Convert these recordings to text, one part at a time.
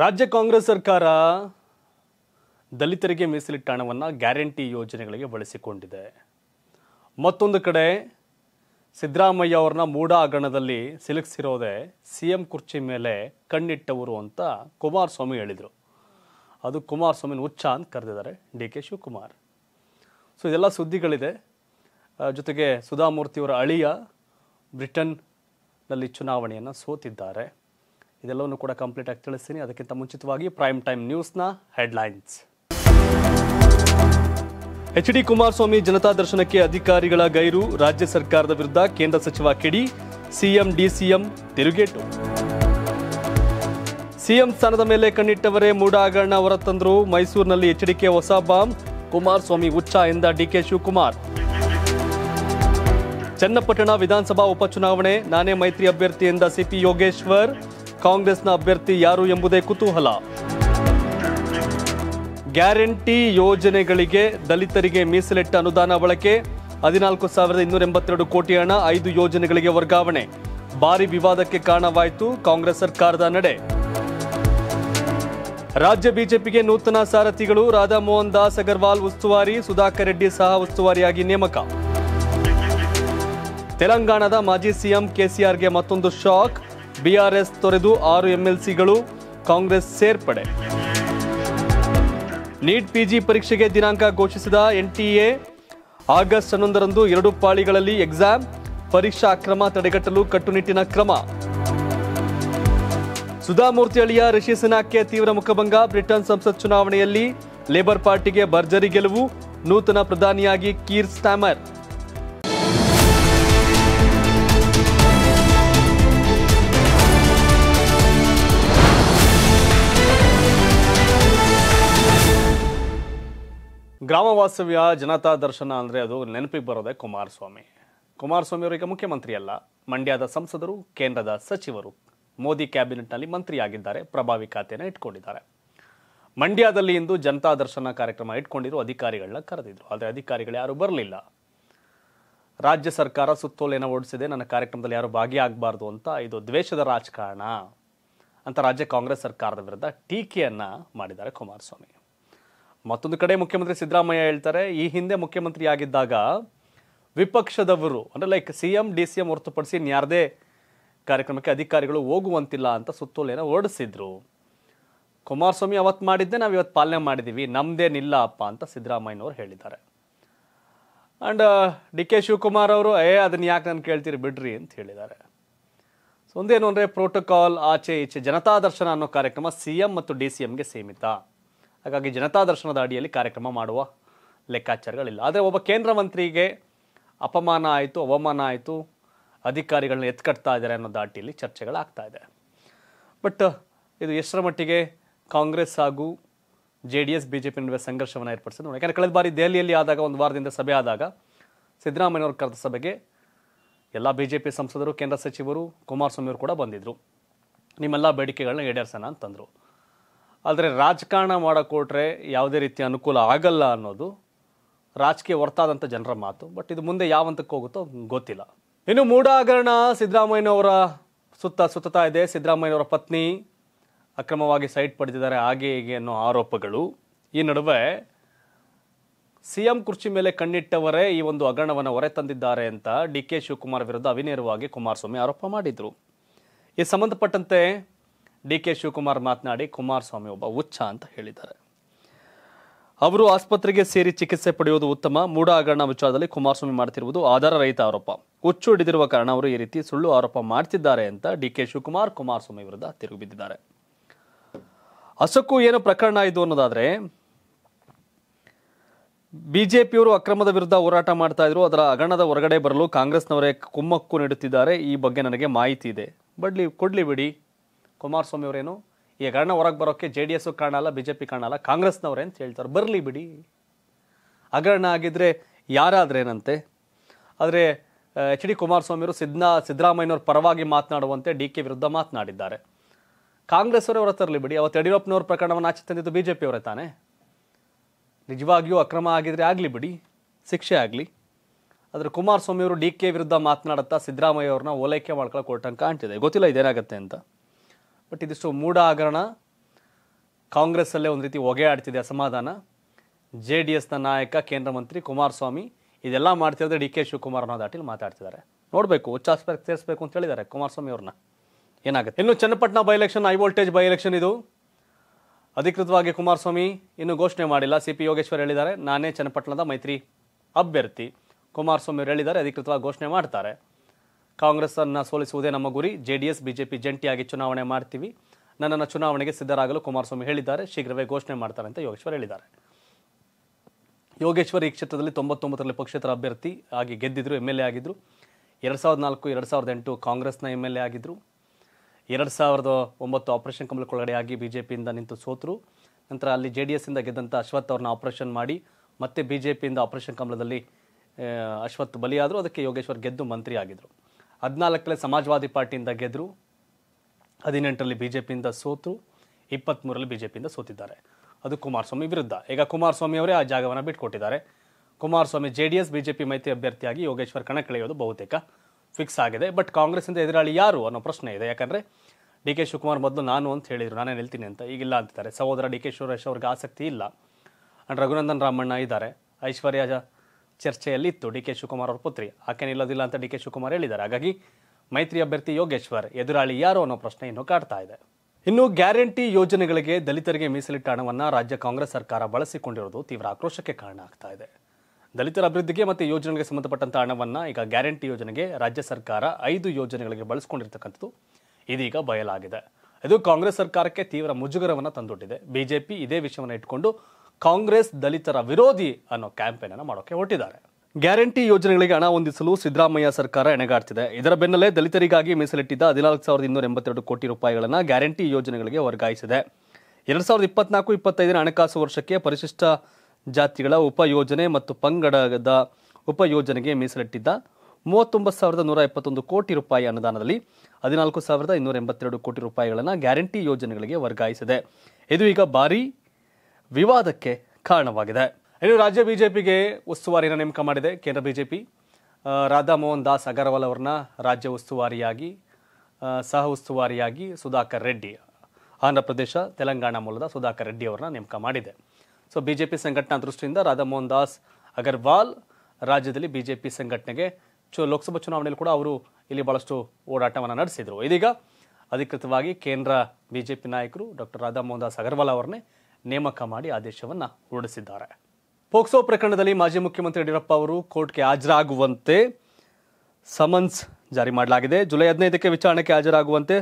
ರಾಜ್ಯ ಕಾಂಗ್ರೆಸ್ ಸರ್ಕಾರ ದಲಿತರಿಗೆ ಮೀಸಲಿಟ್ಟ ಹಣವನ್ನು ಗ್ಯಾರಂಟಿ ಯೋಜನೆಗಳಿಗೆ ಬಳಸಿಕೊಂಡಿದೆ ಮತ್ತೊಂದು ಕಡೆ ಸಿದ್ದರಾಮಯ್ಯ ಅವ್ರನ್ನ ಮೂಡ ಅಗಣದಲ್ಲಿ ಸಿಲುಕಿಸಿರೋದೇ ಸಿ ಎಂ ಕುರ್ಚಿ ಮೇಲೆ ಕಣ್ಣಿಟ್ಟವರು ಅಂತ ಕುಮಾರಸ್ವಾಮಿ ಹೇಳಿದರು ಅದು ಕುಮಾರಸ್ವಾಮಿನ ಉಚ್ಚ ಅಂತ ಕರೆದಿದ್ದಾರೆ ಡಿ ಕೆ ಶಿವಕುಮಾರ್ ಸೊ ಇದೆಲ್ಲ ಸುದ್ದಿಗಳಿದೆ ಜೊತೆಗೆ ಸುಧಾಮೂರ್ತಿಯವರ ಅಳಿಯ ಬ್ರಿಟನ್ನಲ್ಲಿ ಚುನಾವಣೆಯನ್ನು ಸೋತಿದ್ದಾರೆ ಇದೆಲ್ಲವನ್ನು ಕೂಡ ಕಂಪ್ಲೀಟ್ ಆಗಿ ತಿಳಿಸ್ತೀನಿ ಅದಕ್ಕಿಂತ ಮುಂಚಿತವಾಗಿ ಪ್ರೈಮ್ ಟೈಮ್ ನ್ಯೂಸ್ನ ಹೆಡ್ಲೈನ್ಸ್ ಎಚ್ ಡಿ ಕುಮಾರಸ್ವಾಮಿ ಜನತಾ ದರ್ಶನಕ್ಕೆ ಅಧಿಕಾರಿಗಳ ಗೈರು ರಾಜ್ಯ ಸರ್ಕಾರದ ವಿರುದ್ಧ ಕೇಂದ್ರ ಸಚಿವ ಕಿಡಿ ಸಿಎಂ ಡಿಸಿಎಂ ತಿರುಗೇಟು ಸಿಎಂ ಸ್ಥಾನದ ಮೇಲೆ ಕಣ್ಣಿಟ್ಟವರೇ ಮೂಡಾಗಣ್ಣ ಹೊರತಂದ್ರು ಮೈಸೂರಿನಲ್ಲಿ ಎಚ್ಡಿಕೆ ಹೊಸ ಬಾಂಬ್ ಕುಮಾರಸ್ವಾಮಿ ಉಚ್ಚ ಎಂದ ಡಿಕೆ ಶಿವಕುಮಾರ್ ಚನ್ನಪಟ್ಟಣ ವಿಧಾನಸಭಾ ಉಪಚುನಾವಣೆ ನಾನೇ ಮೈತ್ರಿ ಅಭ್ಯರ್ಥಿ ಎಂದ ಸಿಪಿ ಯೋಗೇಶ್ವರ್ ಕಾಂಗ್ರೆಸ್ನ ಅಭ್ಯರ್ಥಿ ಯಾರು ಎಂಬುದೇ ಕುತೂಹಲ ಗ್ಯಾರಂಟಿ ಯೋಜನೆಗಳಿಗೆ ದಲಿತರಿಗೆ ಮೀಸಲಿಟ್ಟ ಅನುದಾನ ಬಳಕೆ ಹದಿನಾಲ್ಕು ಸಾವಿರದ ಇನ್ನೂರ ಎಂಬತ್ತೆರಡು ಕೋಟಿ ಹಣ ಐದು ಯೋಜನೆಗಳಿಗೆ ವರ್ಗಾವಣೆ ಭಾರಿ ವಿವಾದಕ್ಕೆ ಕಾರಣವಾಯಿತು ಕಾಂಗ್ರೆಸ್ ಸರ್ಕಾರದ ನಡೆ ರಾಜ್ಯ ಬಿಜೆಪಿಗೆ ನೂತನ ಸಾರಥಿಗಳು ರಾಧಾಮೋಹನ್ ದಾಸ್ ಅಗರ್ವಾಲ್ ಉಸ್ತುವಾರಿ ಸುಧಾಕರ್ ರೆಡ್ಡಿ ಸಹ ಉಸ್ತುವಾರಿಯಾಗಿ ನೇಮಕ ತೆಲಂಗಾಣದ ಮಾಜಿ ಸಿಎಂ ಕೆಸಿಆರ್ಗೆ ಮತ್ತೊಂದು ಶಾಕ್ ಬಿಆರ್ಎಸ್ ತೊರೆದು ಆರು ಎಂಎಲ್ಸಿಗಳು ಕಾಂಗ್ರೆಸ್ ಸೇರ್ಪಡೆ ನೀಟ್ ಪಿಜಿ ಪರೀಕ್ಷೆಗೆ ದಿನಾಂಕ ಘೋಷಿಸಿದ ಎನ್ಟಿಎ ಆಗಸ್ಟ್ ಹನ್ನೊಂದರಂದು ಎರಡು ಪಾಳಿಗಳಲ್ಲಿ ಎಕ್ಸಾಮ್ ಪರೀಕ್ಷಾ ಅಕ್ರಮ ತಡೆಗಟ್ಟಲು ಕಟ್ಟುನಿಟ್ಟಿನ ಕ್ರಮ ಸುಧಾಮೂರ್ತಿ ಅಳಿಯ ರಿಷಿ ಸಿನಾಕ್ಕೆ ತೀವ್ರ ಮುಖಭಂಗ ಬ್ರಿಟನ್ ಸಂಸತ್ ಚುನಾವಣೆಯಲ್ಲಿ ಲೇಬರ್ ಪಾರ್ಟಿಗೆ ಭರ್ಜರಿ ಗೆಲುವು ನೂತನ ಪ್ರಧಾನಿಯಾಗಿ ಕೀರ್ ಸ್ಟಾಮರ್ ಗ್ರಾಮ ವಾಸ್ತವ್ಯ ಜನತಾ ದರ್ಶನ ಅಂದರೆ ಅದು ನೆನಪಿಗೆ ಬರೋದೇ ಕುಮಾರಸ್ವಾಮಿ ಕುಮಾರಸ್ವಾಮಿ ಅವರೀಗ ಮುಖ್ಯಮಂತ್ರಿ ಅಲ್ಲ ಮಂಡ್ಯದ ಸಂಸದರು ಕೇಂದ್ರದ ಸಚಿವರು ಮೋದಿ ಕ್ಯಾಬಿನೆಟ್ನಲ್ಲಿ ಮಂತ್ರಿಯಾಗಿದ್ದಾರೆ ಪ್ರಭಾವಿ ಖಾತೆಯನ್ನು ಇಟ್ಕೊಂಡಿದ್ದಾರೆ ಮಂಡ್ಯದಲ್ಲಿ ಇಂದು ಜನತಾ ದರ್ಶನ ಕಾರ್ಯಕ್ರಮ ಇಟ್ಕೊಂಡಿರು ಅಧಿಕಾರಿಗಳನ್ನ ಕರೆದಿದ್ರು ಆದರೆ ಅಧಿಕಾರಿಗಳು ಯಾರು ಬರಲಿಲ್ಲ ರಾಜ್ಯ ಸರ್ಕಾರ ಸುತ್ತೋಲೆಯನ್ನು ಓಡಿಸಿದೆ ನನ್ನ ಕಾರ್ಯಕ್ರಮದಲ್ಲಿ ಯಾರು ಭಾಗಿಯಾಗಬಾರ್ದು ಅಂತ ಇದು ದ್ವೇಷದ ರಾಜಕಾರಣ ಅಂತ ರಾಜ್ಯ ಕಾಂಗ್ರೆಸ್ ಸರ್ಕಾರದ ವಿರುದ್ಧ ಟೀಕೆಯನ್ನು ಮಾಡಿದ್ದಾರೆ ಕುಮಾರಸ್ವಾಮಿ ಮತ್ತೊಂದು ಕಡೆ ಮುಖ್ಯಮಂತ್ರಿ ಸಿದ್ದರಾಮಯ್ಯ ಹೇಳ್ತಾರೆ ಈ ಹಿಂದೆ ಮುಖ್ಯಮಂತ್ರಿ ಆಗಿದ್ದಾಗ ವಿಪಕ್ಷದವರು ಅಂದರೆ like C M D C M ಹೊರತುಪಡಿಸಿ ಇನ್ಯಾರದೇ ಕಾರ್ಯಕ್ರಮಕ್ಕೆ ಅಧಿಕಾರಿಗಳು ಹೋಗುವಂತಿಲ್ಲ ಅಂತ ಸುತ್ತೋಲೆಯನ್ನು ಹೊರಡಿಸಿದ್ರು ಕುಮಾರಸ್ವಾಮಿ ಅವತ್ತು ಮಾಡಿದ್ದೆ ನಾವು ಇವತ್ತು ಪಾಲನೆ ಮಾಡಿದ್ದೀವಿ ನಮ್ದೇನಿಲ್ಲ ಅಪ್ಪ ಅಂತ ಸಿದ್ದರಾಮಯ್ಯನವರು ಹೇಳಿದ್ದಾರೆ and uh, D K Shivakumar ಅವರು ಏ ಅದನ್ನು ಯಾಕೆ ನಾನು ಕೇಳ್ತೀರಿ ಬಿಡ್ರಿ ಅಂತ ಹೇಳಿದ್ದಾರೆ ಸೊ ಒಂದೇನು ಅಂದರೆ ಪ್ರೋಟೋಕಾಲ್ ಆಚೆ ಈಚೆ ಜನತಾ ದರ್ಶನ ಅನ್ನೋ ಕಾರ್ಯಕ್ರಮ ಸಿ ಮತ್ತು ಡಿ ಸಿ ಎಂಗೆ ಸೀಮಿತ ಹಾಗಾಗಿ ಜನತಾ ದರ್ಶನದ ಅಡಿಯಲ್ಲಿ ಕಾರ್ಯಕ್ರಮ ಮಾಡುವ ಲೆಕ್ಕಾಚಾರಗಳಿಲ್ಲ ಆದರೆ ಒಬ್ಬ ಕೇಂದ್ರ ಮಂತ್ರಿಗೆ ಅಪಮಾನ ಆಯಿತು ಅವಮಾನ ಆಯಿತು ಅಧಿಕಾರಿಗಳನ್ನ ಎತ್ಕಟ್ತಾ ಇದ್ದಾರೆ ಅನ್ನೋ ದಾಟಿಯಲ್ಲಿ ಚರ್ಚೆಗಳಾಗ್ತಾ ಇದೆ ಬಟ್ ಇದು ಎಷ್ಟರ ಮಟ್ಟಿಗೆ ಕಾಂಗ್ರೆಸ್ ಹಾಗೂ J D S B J P ನಡುವೆ ಸಂಘರ್ಷವನ್ನು ಏರ್ಪಡಿಸಿದ್ರು ನೋಡಿ ಯಾಕಂದರೆ ಕಳೆದ ಬಾರಿ ದೆಹಲಿಯಲ್ಲಿ ಆದಾಗ ಒಂದು ವಾರದಿಂದ ಸಭೆ ಆದಾಗ ಸಿದ್ದರಾಮಯ್ಯವ್ರ ಕರೆದ ಸಭೆಗೆ ಎಲ್ಲ ಬಿ ಜೆ ಪಿ ಸಂಸದರು ಕೇಂದ್ರ ಸಚಿವರು ಕುಮಾರಸ್ವಾಮಿಯವರು ಕೂಡ ಬಂದಿದ್ದರು ನಿಮ್ಮೆಲ್ಲ ಬೇಡಿಕೆಗಳನ್ನ ಈಡೇರಿಸೋಣ ಅಂತಂದರು ಆದರೆ ರಾಜಕಾರಣ ಮಾಡೋಕ್ಕೊಟ್ರೆ ಯಾವುದೇ ರೀತಿಯ ಅನುಕೂಲ ಆಗಲ್ಲ ಅನ್ನೋದು ರಾಜಕೀಯ ಹೊರತಾದಂಥ ಜನರ ಮಾತು ಬಟ್ ಇದು ಮುಂದೆ ಯಾವ ಹೋಗುತ್ತೋ ಗೊತ್ತಿಲ್ಲ ಇನ್ನು ಮೂಢ ಹಗರಣ ಸಿದ್ದರಾಮಯ್ಯನವರ ಸುತ್ತ ಸುತ್ತತಾ ಇದೆ ಸಿದ್ದರಾಮಯ್ಯನವರ ಪತ್ನಿ ಅಕ್ರಮವಾಗಿ ಸೈಟ್ ಪಡೆದಿದ್ದಾರೆ ಹಾಗೆ ಹೀಗೆ ಅನ್ನೋ ಆರೋಪಗಳು ಈ ನಡುವೆ ಸಿ ಎಂ ಕುರ್ಚಿ ಮೇಲೆ ಕಣ್ಣಿಟ್ಟವರೇ ಈ ಒಂದು ಹಗರಣವನ್ನು ಹೊರೆ ತಂದಿದ್ದಾರೆ ಅಂತ ಡಿ ಕೆ ಶಿವಕುಮಾರ್ ವಿರುದ್ಧ ಅವಿನೇರವಾಗಿ ಕುಮಾರಸ್ವಾಮಿ ಆರೋಪ ಮಾಡಿದರು ಈ ಸಂಬಂಧಪಟ್ಟಂತೆ ಡಿ ಕೆ ಶಿವಕುಮಾರ್ ಮಾತನಾಡಿ ಕುಮಾರಸ್ವಾಮಿ ಒಬ್ಬ ಉಚ್ಚ ಅಂತ ಹೇಳಿದ್ದಾರೆ ಅವರು ಆಸ್ಪತ್ರೆಗೆ ಸೇರಿ ಚಿಕಿತ್ಸೆ ಪಡೆಯುವುದು ಉತ್ತಮ ಮೂಢ ಹಗರಣ ವಿಚಾರದಲ್ಲಿ ಕುಮಾರಸ್ವಾಮಿ ಮಾಡ್ತಿರುವುದು ಆಧಾರ ರಹಿತ ಆರೋಪ ಹುಚ್ಚು ಹಿಡಿದಿರುವ ಕಾರಣ ಅವರು ಈ ರೀತಿ ಸುಳ್ಳು ಆರೋಪ ಮಾಡ್ತಿದ್ದಾರೆ ಅಂತ ಡಿ ಕೆ ಶಿವಕುಮಾರ್ ಕುಮಾರಸ್ವಾಮಿ ವಿರುದ್ಧ ತಿರುಗಿ ಬಿದ್ದಿದ್ದಾರೆ ಅಸಕ್ಕೂ ಏನು ಪ್ರಕರಣ ಇದು ಅನ್ನೋದಾದ್ರೆ ಬಿಜೆಪಿಯವರು ಅಕ್ರಮದ ವಿರುದ್ಧ ಹೋರಾಟ ಮಾಡ್ತಾ ಇದ್ರು ಅದರ ಹಗರಣದ ಹೊರಗಡೆ ಬರಲು ಕಾಂಗ್ರೆಸ್ನವರೇ ಕುಮ್ಮಕ್ಕು ನೀಡುತ್ತಿದ್ದಾರೆ ಈ ಬಗ್ಗೆ ನನಗೆ ಮಾಹಿತಿ ಇದೆ ಬಡ್ಲಿ ಕೊಡ್ಲಿ ಬಿಡಿ ಕುಮಾರಸ್ವಾಮಿ ಅವರೇನು ಈ ಹಗರಣ ಹೊರಗೆ ಬರೋಕ್ಕೆ ಜೆ ಡಿ ಎಸ್ಸು ಕಾಣಲ್ಲ ಬಿ ಜೆ ಪಿ ಕಾಣಲ್ಲ ಕಾಂಗ್ರೆಸ್ನವ್ರೆ ಅಂತ ಹೇಳ್ತಾರೆ ಬರಲಿ ಬಿಡಿ ಹಗರಣ ಆಗಿದ್ದರೆ ಯಾರಾದ್ರೇನಂತೆ ಆದರೆ ಎಚ್ ಡಿ ಅವರು ಸಿದ್ದ ಸಿದ್ದರಾಮಯ್ಯವ್ರ ಪರವಾಗಿ ಮಾತನಾಡುವಂತೆ ಡಿ ಕೆ ವಿರುದ್ಧ ಮಾತನಾಡಿದ್ದಾರೆ ಕಾಂಗ್ರೆಸ್ ಅವರೇ ಹೊರತರಲಿ ಬಿಡಿ ಅವತ್ತು ಯಡಿಯೂರಪ್ಪನವ್ರ ಪ್ರಕರಣವನ್ನು ಆಚೆ ತಂದಿದ್ದು ಬಿ ಜೆ ಪಿಯವರೇ ತಾನೆ ನಿಜವಾಗಿಯೂ ಅಕ್ರಮ ಆಗಿದ್ರೆ ಆಗಲಿ ಬಿಡಿ ಶಿಕ್ಷೆ ಆಗಲಿ ಆದರೆ ಕುಮಾರಸ್ವಾಮಿಯವರು ಡಿ ಕೆ ವಿರುದ್ಧ ಮಾತನಾಡುತ್ತಾ ಸಿದ್ದರಾಮಯ್ಯ ಅವ್ರನ್ನ ಓಲೈಕೆ ಮಾಡ್ಕೊಳ್ಳೋ ಕೊಟ್ಟಂಗೆ ಕಾಣ್ತಿದೆ ಗೊತ್ತಿಲ್ಲ ಇದೇನಾಗುತ್ತೆ ಅಂತ ಬಟ್ ಇದಿಷ್ಟು ಮೂಢ ಹಗರಣ ಕಾಂಗ್ರೆಸ್ಸಲ್ಲೇ ಒಂದು ರೀತಿ ಹೊಗೆ ಆಡ್ತಿದೆ ಅಸಮಾಧಾನ ಜೆ ಡಿ ಎಸ್ನ ನಾಯಕ ಕೇಂದ್ರ ಮಂತ್ರಿ ಕುಮಾರಸ್ವಾಮಿ ಇದೆಲ್ಲ ಮಾಡ್ತಿರೋದು ಡಿ ಕೆ ಶಿವಕುಮಾರ್ ಅನ್ನೋ ದಾಟಿಲಿ ಮಾತಾಡ್ತಿದ್ದಾರೆ ನೋಡಬೇಕು ಉಚ್ಚಾಸ್ಪತ್ರೆ ಸೇರಿಸಬೇಕು ಅಂತ ಹೇಳಿದ್ದಾರೆ ಕುಮಾರಸ್ವಾಮಿ ಅವ್ರನ್ನ ಏನಾಗುತ್ತೆ ಇನ್ನು Channapatna by election high voltage by election ಇದು ಅಧಿಕೃತವಾಗಿ ಕುಮಾರಸ್ವಾಮಿ ಇನ್ನೂ ಘೋಷಣೆ ಮಾಡಿಲ್ಲ ಸಿ ಪಿ ಯೋಗೇಶ್ವರ್ ಹೇಳಿದ್ದಾರೆ ನಾನೇ ಚನ್ನಪಟ್ಟಣದ ಮೈತ್ರಿ ಅಭ್ಯರ್ಥಿ ಕುಮಾರಸ್ವಾಮಿ ಅವರು ಹೇಳಿದ್ದಾರೆ ಅಧಿಕೃತವಾಗಿ ಘೋಷಣೆ ಮಾಡ್ತಾರೆ ಕಾಂಗ್ರೆಸ್ಸನ್ನು ಸೋಲಿಸುವುದೇ ನಮ್ಮ ಗುರಿ ಜೆಡಿಎಸ್ ಬಿಜೆಪಿ ಜಂಟಿಯಾಗಿ ಚುನಾವಣೆ ಮಾಡ್ತೀವಿ ನನ್ನನ್ನು ಚುನಾವಣೆಗೆ ಸಿದ್ಧರಾಗಲು ಕುಮಾರಸ್ವಾಮಿ ಹೇಳಿದ್ದಾರೆ ಶೀಘ್ರವೇ ಘೋಷಣೆ ಮಾಡ್ತಾರೆ ಅಂತ ಯೋಗೇಶ್ವರ್ ಹೇಳಿದ್ದಾರೆ ಯೋಗೇಶ್ವರ್ ಈ ಕ್ಷೇತ್ರದಲ್ಲಿ ತೊಂಬತ್ತೊಂಬತ್ತರಲ್ಲಿ ಪಕ್ಷೇತರ ಅಭ್ಯರ್ಥಿ ಆಗಿ ಗೆದ್ದಿದ್ರು ಎಮ್ ಎಲ್ ಎ ಆಗಿದ್ದರು ಎರಡು ಸಾವಿರದ ನಾಲ್ಕು ಎರಡು ಸಾವಿರದ ಎಂಟು ಕಾಂಗ್ರೆಸ್ನ ಎಮ್ ಎಲ್ ಎ ಆಗಿದ್ದರು ಎರಡು ಸಾವಿರದ ಒಂಬತ್ತು ಆಪರೇಷನ್ ಕಮಲ ಆಗಿ ಬಿ ಜೆ ಪಿಯಿಂದ ನಿಂತು ಸೋತರು ನಂತರ ಅಲ್ಲಿ ಜೆ ಡಿ ಎಸ್ಸಿಂದ ಗೆದ್ದಂಥ ಅಶ್ವಥ್ ಅವ್ರನ್ನ ಆಪರೇಷನ್ ಮಾಡಿ ಮತ್ತೆ ಬಿ ಜೆ ಪಿಯಿಂದ ಆಪರೇಷನ್ ಕಮಲದಲ್ಲಿ ಅಶ್ವಥ್ ಬಲಿಯಾದರು ಅದಕ್ಕೆ ಯೋಗೇಶ್ವರ್ ಗೆದ್ದು ಮಂತ್ರಿ ಆಗಿದ್ದರು ಹದಿನಾಲ್ಕರಲ್ಲಿ ಸಮಾಜವಾದಿ ಪಾರ್ಟಿಯಿಂದ ಗೆದ್ದರು ಹದಿನೆಂಟರಲ್ಲಿ ಬಿ ಜೆ ಪಿಯಿಂದ ಸೋತರು ಇಪ್ಪತ್ತ್ಮೂರರಲ್ಲಿ ಬಿ ಜೆ ಪಿಯಿಂದ ಸೋತಿದ್ದಾರೆ ಅದು ಕುಮಾರಸ್ವಾಮಿ ವಿರುದ್ಧ ಈಗ ಕುಮಾರಸ್ವಾಮಿ ಅವರೇ ಆ ಜಾಗವನ್ನು ಬಿಟ್ಟುಕೊಟ್ಟಿದ್ದಾರೆ Kumaraswamy J D S B J P ಮೈತ್ರಿ ಅಭ್ಯರ್ಥಿಯಾಗಿ ಯೋಗೇಶ್ವರ್ ಕಣಕ್ಕಿಳಿಯೋದು ಬಹುತೇಕ ಫಿಕ್ಸ್ ಆಗಿದೆ ಬಟ್ ಕಾಂಗ್ರೆಸ್ಸಿಂದ ಎದುರಾಳಿ ಯಾರು ಅನ್ನೋ ಪ್ರಶ್ನೆ ಇದೆ ಯಾಕಂದರೆ ಡಿ ಕೆ ಶಿವಕುಮಾರ್ ಮೊದಲು ನಾನು ಅಂತ ಹೇಳಿದರು ನಾನೇ ಹೇಳ್ತೀನಿ ಅಂತ ಈಗಿಲ್ಲ ಅಂತಿದ್ದಾರೆ ಸಹೋದರ ಡಿ ಕೆ ಶಿವರೇಶ್ ಅವ್ರಿಗೆ ಆಸಕ್ತಿ ಇಲ್ಲ ಆ್ಯಂಡ್ ರಘುನಂದನ್ ರಾಮಣ್ಣ ಇದ್ದಾರೆ ಐಶ್ವರ್ಯ ಚರ್ಚೆಯಲ್ಲಿತ್ತು ಡಿ ಕೆ ಶಿವಕುಮಾರ್ ಅವರ ಪುತ್ರಿ ಆಕೆ ನಿಲ್ಲೋದಿಲ್ಲ ಅಂತ ಡಿ ಕೆ ಶಿವಕುಮಾರ್ ಹೇಳಿದ್ದಾರೆ ಹಾಗಾಗಿ ಮೈತ್ರಿ ಅಭ್ಯರ್ಥಿ ಯೋಗೇಶ್ವರ್ ಎದುರಾಳಿ ಯಾರು ಅನ್ನೋ ಪ್ರಶ್ನೆಯನ್ನು ಕಾಡ್ತಾ ಇದೆ ಇನ್ನು ಗ್ಯಾರಂಟಿ ಯೋಜನೆಗಳಿಗೆ ದಲಿತರಿಗೆ ಮೀಸಲಿಟ್ಟ ಹಣವನ್ನು ರಾಜ್ಯ ಕಾಂಗ್ರೆಸ್ ಸರ್ಕಾರ ಬಳಸಿಕೊಂಡಿರುವುದು ತೀವ್ರ ಆಕ್ರೋಶಕ್ಕೆ ಕಾರಣ ಆಗ್ತಾ ಇದೆ ದಲಿತರ ಅಭಿವೃದ್ಧಿಗೆ ಮತ್ತು ಯೋಜನೆಗಳಿಗೆ ಸಂಬಂಧಪಟ್ಟಂತಹ ಹಣವನ್ನು ಈಗ ಗ್ಯಾರಂಟಿ ಯೋಜನೆಗೆ ರಾಜ್ಯ ಸರ್ಕಾರ ಐದು ಯೋಜನೆಗಳಿಗೆ ಬಳಸ್ಕೊಂಡಿರ್ತಕ್ಕಂಥದ್ದು ಇದೀಗ ಬಯಲಾಗಿದೆ ಇದು ಕಾಂಗ್ರೆಸ್ ಸರ್ಕಾರಕ್ಕೆ ತೀವ್ರ ಮುಜುಗರವನ್ನು ತಂದೊಡ್ಡಿದೆ ಬಿಜೆಪಿ ಇದೇ ವಿಷಯವನ್ನು ಇಟ್ಕೊಂಡು ಕಾಂಗ್ರೆಸ್ ದಲಿತರ ವಿರೋಧಿ ಅನ್ನೋ ಕ್ಯಾಂಪೇನ್ ಅನ್ನು ಮಾಡೋಕೆ ಹೊರಟಿದ್ದಾರೆ ಗ್ಯಾರಂಟಿ ಯೋಜನೆಗಳಿಗೆ ಹಣ ಹೊಂದಿಸಲು ಸಿದ್ದರಾಮಯ್ಯ ಸರ್ಕಾರ ಎಣೆಗಾಡ್ತಿದೆ ಇದರ ಬೆನ್ನಲ್ಲೇ ದಲಿತರಿಗಾಗಿ ಮೀಸಲಿಟ್ಟಿದ್ದ ಹದಿನಾಲ್ಕು ಸಾವಿರದ ಇನ್ನೂರ ಎಂಬತ್ತೆರಡು ಕೋಟಿ ರೂಪಾಯಿಗಳನ್ನು ಗ್ಯಾರಂಟಿ ಯೋಜನೆಗಳಿಗೆ ವರ್ಗಾಯಿಸಿದೆ ಎರಡ್ ಸಾವಿರದ ಇಪ್ಪತ್ನಾಲ್ಕು ಇಪ್ಪತ್ತೈದರ ಹಣಕಾಸು ವರ್ಷಕ್ಕೆ ಪರಿಶಿಷ್ಟ ಜಾತಿಗಳ ಉಪಯೋಜನೆ ಮತ್ತು ಪಂಗಡದ ಉಪಯೋಜನೆಗೆ ಮೀಸಲಿಟ್ಟಿದ್ದ ಮೂವತ್ತೊಂಬತ್ತು ಸಾವಿರದ ನೂರ ಇಪ್ಪತ್ತೊಂದು ಕೋಟಿ ರೂಪಾಯಿ ಅನುದಾನದಲ್ಲಿ ಹದಿನಾಲ್ಕು ಸಾವಿರದ ಇನ್ನೂರ ಎಂಬತ್ತೆರಡು ಕೋಟಿ ರೂಪಾಯಿಗಳನ್ನು ಗ್ಯಾರಂಟಿ ಯೋಜನೆಗಳಿಗೆ ವರ್ಗಾಯಿಸಿದೆ ಇದು ಈಗ ಭಾರೀ ವಿವಾದಕ್ಕೆ ಕಾರಣವಾಗಿದೆ ಇನ್ನು ರಾಜ್ಯ ಬಿಜೆಪಿಗೆ ಉಸ್ತುವಾರಿಯನ್ನು ನೇಮಕ ಮಾಡಿದೆ ಕೇಂದ್ರ ಬಿಜೆಪಿ ರಾಧಾಮೋಹನ್ ದಾಸ್ ಅಗರ್ವಾಲ್ ಅವರನ್ನ ರಾಜ್ಯ ಉಸ್ತುವಾರಿಯಾಗಿ ಸಹ ಉಸ್ತುವಾರಿಯಾಗಿ ಸುಧಾಕರ್ ರೆಡ್ಡಿ ಆಂಧ್ರ ಪ್ರದೇಶ ತೆಲಂಗಾಣ ಮೂಲದ ಸುಧಾಕರ್ ರೆಡ್ಡಿ ಅವರನ್ನ ನೇಮಕ ಮಾಡಿದೆ ಸೊ ಬಿಜೆಪಿ ಸಂಘಟನಾ ದೃಷ್ಟಿಯಿಂದ ರಾಧಾಮೋಹನ್ ದಾಸ್ ಅಗರ್ವಾಲ್ ರಾಜ್ಯದಲ್ಲಿ ಬಿಜೆಪಿ ಸಂಘಟನೆಗೆ ಚು ಲೋಕಸಭಾ ಚುನಾವಣೆಯಲ್ಲಿ ಕೂಡ ಅವರು ಇಲ್ಲಿ ಭಾಳಷ್ಟು ಓಡಾಟವನ್ನು ನಡೆಸಿದರು ಇದೀಗ ಅಧಿಕೃತವಾಗಿ ಕೇಂದ್ರ ಬಿಜೆಪಿ ನಾಯಕರು ಡಾಕ್ಟರ್ ರಾಧಾಮೋಹನ್ ದಾಸ್ ಅಗರ್ವಾಲ್ ಅವರನ್ನೇ ನೇಮಕ ಮಾಡಿ ಆದೇಶವನ್ನು ಹೊರಡಿಸಿದ್ದಾರೆ ಪೋಕ್ಸೋ ಪ್ರಕರಣದಲ್ಲಿ ಮಾಜಿ ಮುಖ್ಯಮಂತ್ರಿ ಯಡಿಯೂರಪ್ಪ ಅವರು ಕೋರ್ಟ್ಗೆ ಹಾಜರಾಗುವಂತೆ ಸಮನ್ಸ್ ಜಾರಿ ಮಾಡಲಾಗಿದೆ ಜುಲೈ ಹದಿನೈದಕ್ಕೆ ವಿಚಾರಣೆಗೆ ಹಾಜರಾಗುವಂತೆ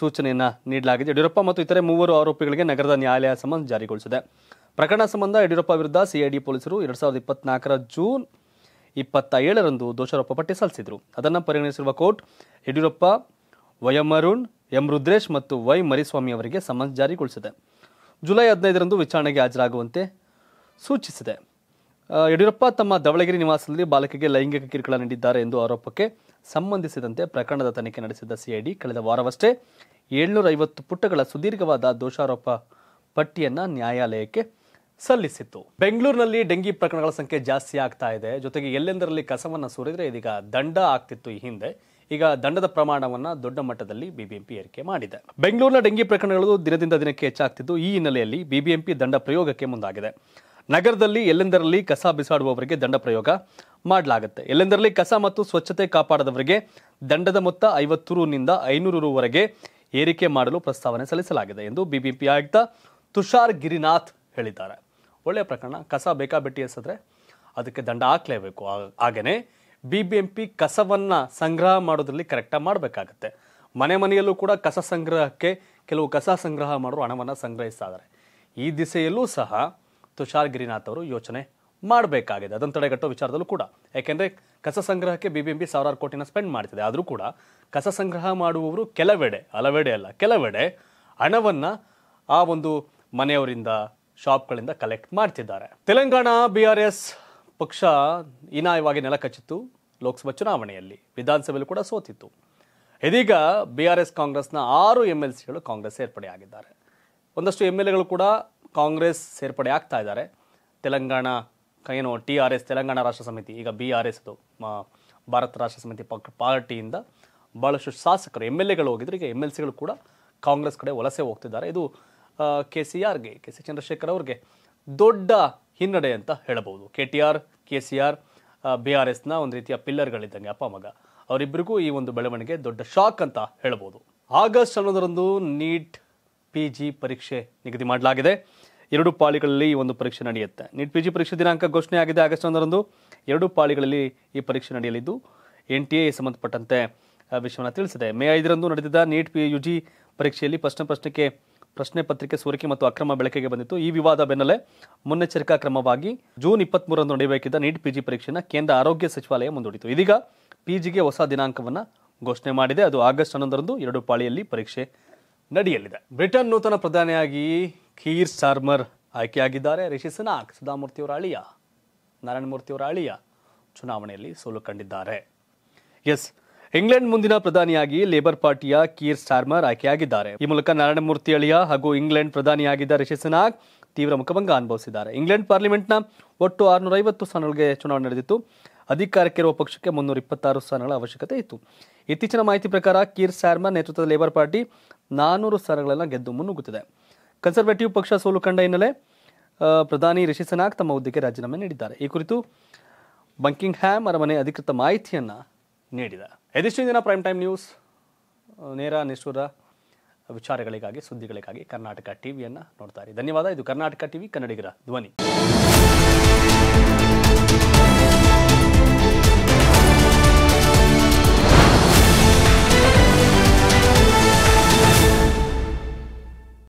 ಸೂಚನೆಯನ್ನು ನೀಡಲಾಗಿದೆ ಯಡಿಯೂರಪ್ಪ ಮತ್ತು ಇತರೆ ಮೂವರು ಆರೋಪಿಗಳಿಗೆ ನಗರದ ನ್ಯಾಯಾಲಯ ಸಮನ್ಸ್ ಜಾರಿಗೊಳಿಸಿದೆ ಪ್ರಕರಣ ಸಂಬಂಧ ಯಡಿಯೂರಪ್ಪ ವಿರುದ್ಧ ಸಿಐಡಿ ಪೊಲೀಸರು ಎರಡು ಸಾವಿರದ ಇಪ್ಪತ್ನಾಲ್ಕರ ಜೂನ್ ಇಪ್ಪತ್ತ ಏಳರಂದು ದೋಷಾರೋಪ ಪಟ್ಟಿ ಸಲ್ಲಿಸಿದರು ಅದನ್ನು ಪರಿಗಣಿಸಿರುವ court Yediyurappa Y M Arun M Rudresh ಮತ್ತು ವೈ ಮರಿಸ್ವಾಮಿ ಅವರಿಗೆ ಸಮನ್ಸ್ ಜಾರಿಗೊಳಿಸಿದೆ ಜುಲೈ ಹದಿನೈದರಂದು ವಿಚಾರಣೆಗೆ ಹಾಜರಾಗುವಂತೆ ಸೂಚಿಸಿದೆ ಯಡಿಯೂರಪ್ಪ ತಮ್ಮ ದವಳಗಿರಿ ನಿವಾಸದಲ್ಲಿ ಬಾಲಕಿಗೆ ಲೈಂಗಿಕ ಕಿರುಕುಳ ನೀಡಿದ್ದಾರೆ ಎಂದು ಆರೋಪಕ್ಕೆ ಸಂಬಂಧಿಸಿದಂತೆ ಪ್ರಕರಣದ ತನಿಖೆ ನಡೆಸಿದ್ದ ಸಿಐಡಿ ಕಳೆದ ವಾರವಷ್ಟೇ ಏಳ್ನೂರ ಐವತ್ತು ಪುಟಗಳ ಸುದೀರ್ಘವಾದ ದೋಷಾರೋಪ ಪಟ್ಟಿಯನ್ನು ನ್ಯಾಯಾಲಯಕ್ಕೆ ಸಲ್ಲಿಸಿತ್ತು ಬೆಂಗಳೂರಿನಲ್ಲಿ ಡೆಂಗಿ ಪ್ರಕರಣಗಳ ಸಂಖ್ಯೆ ಜಾಸ್ತಿ ಆಗ್ತಾ ಇದೆ ಜೊತೆಗೆ ಎಲ್ಲೆಂದರಲ್ಲಿ ಕಸವನ್ನು ಸುರಿದರೆ ಇದೀಗ ದಂಡ ಆಗ್ತಿತ್ತು ಈ ಹಿಂದೆ ಈಗ ದಂಡದ ಪ್ರಮಾಣವನ್ನು ದೊಡ್ಡ ಮಟ್ಟದಲ್ಲಿ ಬಿಬಿಎಂಪಿ ಏರಿಕೆ ಮಾಡಿದೆ ಬೆಂಗಳೂರಿನ ಡೆಂಗಿ ಪ್ರಕರಣಗಳು ದಿನದಿಂದ ದಿನಕ್ಕೆ ಹೆಚ್ಚಾಗ್ತಿದ್ದು ಈ ಹಿನ್ನೆಲೆಯಲ್ಲಿ ಬಿಬಿಎಂಪಿ ದಂಡ ಪ್ರಯೋಗಕ್ಕೆ ಮುಂದಾಗಿದೆ ನಗರದಲ್ಲಿ ಎಲ್ಲೆಂದರಲ್ಲಿ ಕಸ ಬಿಸಾಡುವವರಿಗೆ ದಂಡ ಪ್ರಯೋಗ ಮಾಡಲಾಗುತ್ತೆ ಎಲ್ಲೆಂದರಲ್ಲಿ ಕಸ ಮತ್ತು ಸ್ವಚ್ಛತೆ ಕಾಪಾಡದವರಿಗೆ ದಂಡದ ಮೊತ್ತ ಐವತ್ತು ರೂನಿಂದ ಐನೂರು ರೂವರೆಗೆ ಏರಿಕೆ ಮಾಡಲು ಪ್ರಸ್ತಾವನೆ ಸಲ್ಲಿಸಲಾಗಿದೆ ಎಂದು ಬಿಬಿಎಂಪಿ ಆಯುಕ್ತ ತುಷಾರ್ ಗಿರಿನಾಥ್ ಹೇಳಿದ್ದಾರೆ ಒಳ್ಳೆಯ ಪ್ರಕರಣ ಕಸ ಬೇಕಾಬಿಟ್ಟಿ ಎಸೆದ್ರೆ ಅದಕ್ಕೆ ದಂಡ ಹಾಕ್ಲೇಬೇಕು ಹಾಗೆಯೇ ಬಿ ಬಿ ಎಂ ಪಿ ಕಸವನ್ನು ಸಂಗ್ರಹ ಮಾಡೋದ್ರಲ್ಲಿ ಕರೆಕ್ಟಾಗಿ ಮಾಡಬೇಕಾಗತ್ತೆ ಮನೆ ಮನೆಯಲ್ಲೂ ಕೂಡ ಕಸ ಸಂಗ್ರಹಕ್ಕೆ ಕೆಲವು ಕಸ ಸಂಗ್ರಹ ಮಾಡೋರು ಹಣವನ್ನು ಸಂಗ್ರಹಿಸ್ತಾ ಇದ್ದಾರೆ ಈ ದಿಸೆಯಲ್ಲೂ ಸಹ ತುಷಾರ್ ಗಿರಿನಾಥ್ ಅವರು ಯೋಚನೆ ಮಾಡಬೇಕಾಗಿದೆ ಅದನ್ನು ತಡೆಗಟ್ಟೋ ವಿಚಾರದಲ್ಲೂ ಕೂಡ ಯಾಕೆಂದರೆ ಕಸ ಸಂಗ್ರಹಕ್ಕೆ ಬಿ ಬಿ ಎಂ ಪಿ ಸಾವಿರಾರು ಕೋಟಿನ ಸ್ಪೆಂಡ್ ಮಾಡ್ತಿದೆ ಆದರೂ ಕೂಡ ಕಸ ಸಂಗ್ರಹ ಮಾಡುವವರು ಕೆಲವೆಡೆ ಹಲವೆಡೆ ಅಲ್ಲ ಕೆಲವೆಡೆ ಹಣವನ್ನು ಆ ಒಂದು ಮನೆಯವರಿಂದ ಶಾಪ್ಗಳಿಂದ ಕಲೆಕ್ಟ್ ಮಾಡ್ತಿದ್ದಾರೆ ತೆಲಂಗಾಣ ಬಿ ಆರ್ ಎಸ್ ಪಕ್ಷ ಹೀನಾಯವಾಗಿ ನೆಲಕಚ್ಚಿತ್ತು ಲೋಕಸಭಾ ಚುನಾವಣೆಯಲ್ಲಿ ವಿಧಾನಸಭೆಯಲ್ಲಿ ಕೂಡ ಸೋತಿತ್ತು ಇದೀಗ ಬಿ ಆರ್ ಎಸ್ ಕಾಂಗ್ರೆಸ್ನ ಆರು ಎಮ್ ಎಲ್ ಸಿಗಳು ಕಾಂಗ್ರೆಸ್ ಸೇರ್ಪಡೆಯಾಗಿದ್ದಾರೆ ಒಂದಷ್ಟು ಎಮ್ ಎಲ್ ಎಗಳು ಕೂಡ ಕಾಂಗ್ರೆಸ್ ಸೇರ್ಪಡೆ ಆಗ್ತಾ ಇದ್ದಾರೆ ತೆಲಂಗಾಣ ಏನು ಟಿ ಆರ್ ಎಸ್ ತೆಲಂಗಾಣ ರಾಷ್ಟ್ರ ಸಮಿತಿ ಈಗ ಬಿ ಆರ್ ಎಸ್ದು ಭಾರತ ರಾಷ್ಟ್ರ ಸಮಿತಿ ಪಕ್ ಪಾರ್ಟಿಯಿಂದ ಭಾಳಷ್ಟು ಶಾಸಕರು ಎಮ್ ಎಲ್ ಎಗಳು ಹೋಗಿದ್ರು ಈಗ ಎಮ್ ಎಲ್ ಸಿಗಳು ಕೂಡ ಕಾಂಗ್ರೆಸ್ ಕಡೆ ವಲಸೆ ಹೋಗ್ತಿದ್ದಾರೆ ಇದು ಕೆ ಸಿ ಆರ್ಗೆ ಕೆ ಸಿ ಚಂದ್ರಶೇಖರ್ ಅವ್ರಿಗೆ ದೊಡ್ಡ ಹಿನ್ನಡೆ ಅಂತ ಹೇಳಬಹುದು K T R K C R B R ಎಸ್ನ ಒಂದು ರೀತಿಯ ಪಿಲ್ಲರ್ಗಳಿದ್ದಂಗೆ ಅಪ್ಪ ಮಗ ಅವರಿಬ್ಬರಿಗೂ ಈ ಒಂದು ಬೆಳವಣಿಗೆ ದೊಡ್ಡ ಶಾಕ್ ಅಂತ ಹೇಳಬಹುದು ಆಗಸ್ಟ್ ಹನ್ನೊಂದರಂದು ನೀಟ್ ಪಿ ಜಿ ಪರೀಕ್ಷೆ ನಿಗದಿ ಮಾಡಲಾಗಿದೆ ಎರಡು ಪಾಳಿಗಳಲ್ಲಿ ಈ ಒಂದು ಪರೀಕ್ಷೆ ನಡೆಯುತ್ತೆ ನೀಟ್ ಪಿ ಜಿ ಪರೀಕ್ಷೆ ದಿನಾಂಕ ಘೋಷಣೆ ಆಗಿದೆ ಆಗಸ್ಟ್ ಒಂದರಂದು ಎರಡು ಪಾಳಿಗಳಲ್ಲಿ ಈ ಪರೀಕ್ಷೆ ನಡೆಯಲಿದ್ದು ಎನ್ ಟಿ ಎ ಸಂಬಂಧಪಟ್ಟಂತೆ ವಿಷಯವನ್ನು ತಿಳಿಸಿದೆ ಮೇ ಐದರಂದು ನಡೆದಿದ್ದ ನೀಟ್ ಪಿ ಯು ಜಿ ಪರೀಕ್ಷೆಯಲ್ಲಿ ಪ್ರಶ್ನೆ ಪ್ರಶ್ನೆಗೆ ಪ್ರಶ್ನೆ ಪತ್ರಿಕೆ ಸೋರಿಕೆ ಮತ್ತು ಅಕ್ರಮ ಬೆಳಕಿಗೆ ಬಂದಿತ್ತು ಈ ವಿವಾದ ಬೆನ್ನಲ್ಲೇ ಮುನ್ನೆಚ್ಚರಿಕಾ ಕ್ರಮವಾಗಿ ಜೂನ್ ಇಪ್ಪತ್ತ್ ಮೂರರಂದು ನಡೆಯಬೇಕಿದ್ದ ನೀಟ್ ಪಿಜಿ ಪರೀಕ್ಷೆಯನ್ನು ಕೇಂದ್ರ ಆರೋಗ್ಯ ಸಚಿವಾಲಯ ಮುಂದೂಡಿತು ಇದೀಗ ಪಿಜಿಗೆ ಹೊಸ ದಿನಾಂಕವನ್ನು ಘೋಷಣೆ ಮಾಡಿದೆ ಅದು ಆಗಸ್ಟ್ ಹನ್ನೊಂದರಂದು ಎರಡು ಪಾಳಿಯಲ್ಲಿ ಪರೀಕ್ಷೆ ನಡೆಯಲಿದೆ ಬ್ರಿಟನ್ ನೂತನ ಪ್ರಧಾನಿಯಾಗಿ ಖೀರ್ ಸಾರ್ಮರ್ ಆಯ್ಕೆಯಾಗಿದ್ದಾರೆ ರಿಷಿ ಸುನಾಕ್ ಸುಧಾಮೂರ್ತಿಯವರ ಅಳಿಯ ನಾರಾಯಣಮೂರ್ತಿಯವರ ಅಳಿಯ ಚುನಾವಣೆಯಲ್ಲಿ ಸೋಲು ಕಂಡಿದ್ದಾರೆ ಎಸ್ ಇಂಗ್ಲೆಂಡ್ ಮುಂದಿನ ಪ್ರಧಾನಿಯಾಗಿ ಲೇಬರ್ ಪಾರ್ಟಿಯ ಕೀರ್ ಸ್ಟಾರ್ಮರ್ ಆಯ್ಕೆಯಾಗಿದ್ದಾರೆ ಈ ಮೂಲಕ ನಾರಾಯಣ ಮೂರ್ತಿ ಅಳಿಯ ಹಾಗೂ ಇಂಗ್ಲೆಂಡ್ ಪ್ರಧಾನಿಯಾಗಿದ್ದ ರಿಷಿ ಸುನಾಕ್ ತೀವ್ರ ಮುಖಭಂಗ ಅನುಭವಿಸಿದ್ದಾರೆ ಇಂಗ್ಲೆಂಡ್ ಪಾರ್ಲಿಮೆಂಟ್ನ ಒಟ್ಟು ಆರುನೂರ ಐವತ್ತು ಸ್ಥಾನಗಳಿಗೆ ಚುನಾವಣೆ ನಡೆದಿತ್ತು ಅಧಿಕಾರಕ್ಕಿರುವ ಪಕ್ಷಕ್ಕೆ ಮುನ್ನೂರ ಇಪ್ಪತ್ತಾರು ಸ್ಥಾನಗಳ ಅವಶ್ಯಕತೆ ಇತ್ತು ಇತ್ತೀಚಿನ ಮಾಹಿತಿ ಪ್ರಕಾರ ಕೀರ್ ಸ್ಟಾರ್ಮರ್ ನೇತೃತ್ವದ ಲೇಬರ್ ಪಾರ್ಟಿ ನಾನೂರು ಸ್ಥಾನಗಳನ್ನು ಗೆದ್ದು ಮುನ್ನುಗ್ಗುತ್ತಿದೆ ಕನ್ಸರ್ವೇಟಿವ್ ಪಕ್ಷ ಸೋಲು ಕಂಡ ಹಿನ್ನೆಲೆ ಪ್ರಧಾನಿ ರಿಷಿ ಸುನಾಕ್ ತಮ್ಮ ಹುದ್ದೆಗೆ ರಾಜೀನಾಮೆ ನೀಡಿದ್ದಾರೆ ಈ ಕುರಿತು ಬಂಕಿಂಗ್ ಹ್ಯಾಮ್ ಅರಮನೆ ಅಧಿಕೃತ ಮಾಹಿತಿಯನ್ನು ನೀಡಿದ ಎದಿಷ್ಟು ದಿನ ಪ್ರೈಮ್ ಟೈಮ್ ನ್ಯೂಸ್ ನೇರ ನಿಷ್ಠುರ ವಿಚಾರಗಳಿಗಾಗಿ ಸುದ್ದಿಗಳಿಗಾಗಿ ಕರ್ನಾಟಕ ಟಿವಿಯನ್ನು ನೋಡ್ತಾರೆ ಧನ್ಯವಾದ ಇದು ಕರ್ನಾಟಕ ಟಿವಿ ಕನ್ನಡಿಗರ ಧ್ವನಿ